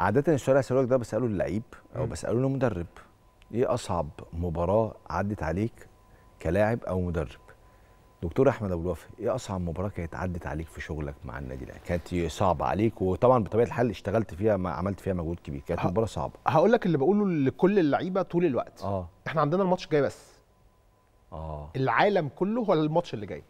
عاده السؤال اللي ده بساله للعيب او بساله للمدرب ايه اصعب مباراه عدت عليك كلاعب او مدرب دكتور احمد ابو الوفي ايه اصعب مباراه كانت عدت عليك في شغلك مع النادي الاهلي كانت صعبه عليك وطبعا بطبيعه الحال اشتغلت فيها ما عملت فيها مجهود كبير كانت مباراه صعبه هقول لك اللي بقوله لكل اللعيبه طول الوقت اه احنا عندنا الماتش جاي بس اه العالم كله هو الماتش اللي جاي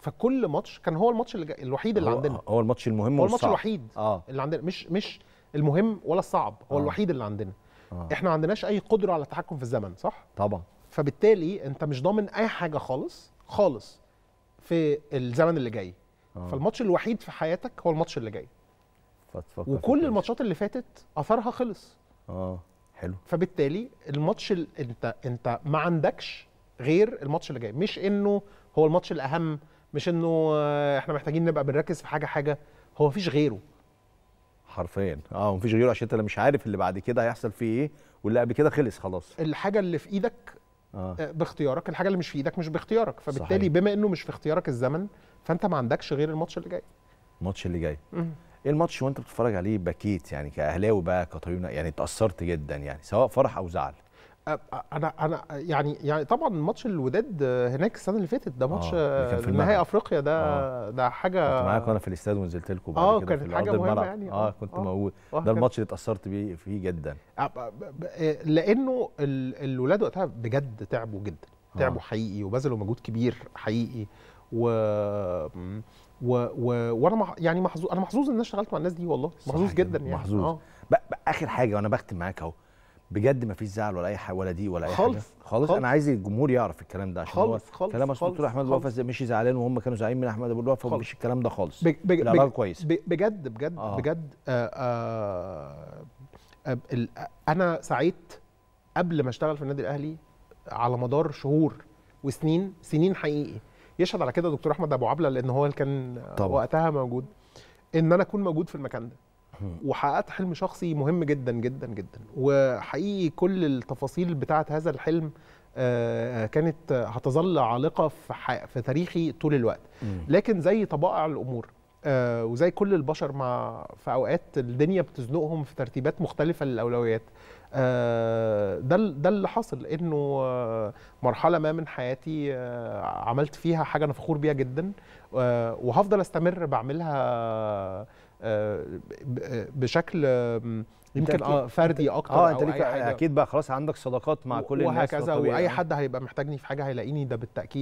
فكل ماتش كان هو الماتش اللي جاي الوحيد اللي هو عندنا هو الماتش المهم هو الماتش الوحيد اه اللي عندنا مش مش المهم ولا الصعب هو آه. الوحيد اللي عندنا آه. احنا ما عندناش اي قدره على التحكم في الزمن صح طبعا فبالتالي انت مش ضامن اي حاجه خالص خالص في الزمن اللي جاي آه. فالماتش الوحيد في حياتك هو الماتش اللي جاي وكل الماتشات اللي فاتت اثرها خلص اه حلو فبالتالي الماتش اللي انت انت ما عندكش غير الماتش اللي جاي مش انه هو الماتش الاهم مش انه آه، احنا محتاجين نبقى بنركز في حاجه حاجه هو مفيش غيره حرفيا اه ومفيش غيره عشان انت مش عارف اللي بعد كده هيحصل فيه ايه واللي قبل كده خلص خلاص الحاجه اللي في ايدك آه. آه. باختيارك الحاجه اللي مش في ايدك مش باختيارك فبالتالي صحيح. بما انه مش في اختيارك الزمن فانت ما عندكش غير الماتش اللي جاي الماتش اللي جاي ايه الماتش وانت بتتفرج عليه بكيت يعني كاهلاوي بقى كطيونه يعني اتاثرت جدا يعني سواء فرح او زعل انا انا يعني يعني طبعا ماتش الوداد هناك السنه اللي فاتت ده آه، ماتش نهائي افريقيا ده أوه. ده حاجه كنت معاك وانا في الاستاد ونزلت لكم اه كانت حاجه مهمه الملعب. يعني اه, آه، كنت آه، موجود ده الماتش اللي اتاثرت بيه فيه جدا لانه الولاد وقتها بجد تعبوا جدا تعبوا أوه. حقيقي وبذلوا مجهود كبير حقيقي و و, و... وانا مح... يعني محظوظ انا محظوظ ان انا اشتغلت مع الناس دي والله محظوظ جدا, يعني محظوظ اخر حاجه وانا بختم معاك اهو بجد ما فيش زعل ولا اي حاجه ولا دي ولا اي خالص حاجه خالص خالص انا عايز الجمهور يعرف الكلام ده عشان خالص هو خالص كلام الدكتور احمد ابو الوفا مشي زعلان وهم كانوا زعلانين من احمد ابو الوفا مش الكلام ده خالص بج بج كويسه بجد بجد آه. بجد آه آه آه انا سعيت قبل ما اشتغل في النادي الاهلي على مدار شهور وسنين سنين حقيقي يشهد على كده دكتور احمد ابو عبله لان هو كان طبعا. وقتها موجود ان انا اكون موجود في المكان ده وحققت حلم شخصي مهم جدا جدا جدا وحقيقي كل التفاصيل بتاعت هذا الحلم آه، آه، كانت هتظل عالقه في, في تاريخي طول الوقت لكن زي طبائع الامور آه وزي كل البشر مع في اوقات الدنيا بتزنقهم في ترتيبات مختلفه للاولويات آه ده ده اللي حصل انه آه مرحله ما من حياتي آه، عملت فيها حاجه انا فخور بيها جدا آه، وهفضل استمر بعملها آه، بشكل يمكن اه فردي اكتر اه انت ليك اكيد بقى خلاص عندك صداقات مع كل الناس وهكذا واي حد هيبقى محتاجني في حاجه هيلاقيني ده بالتاكيد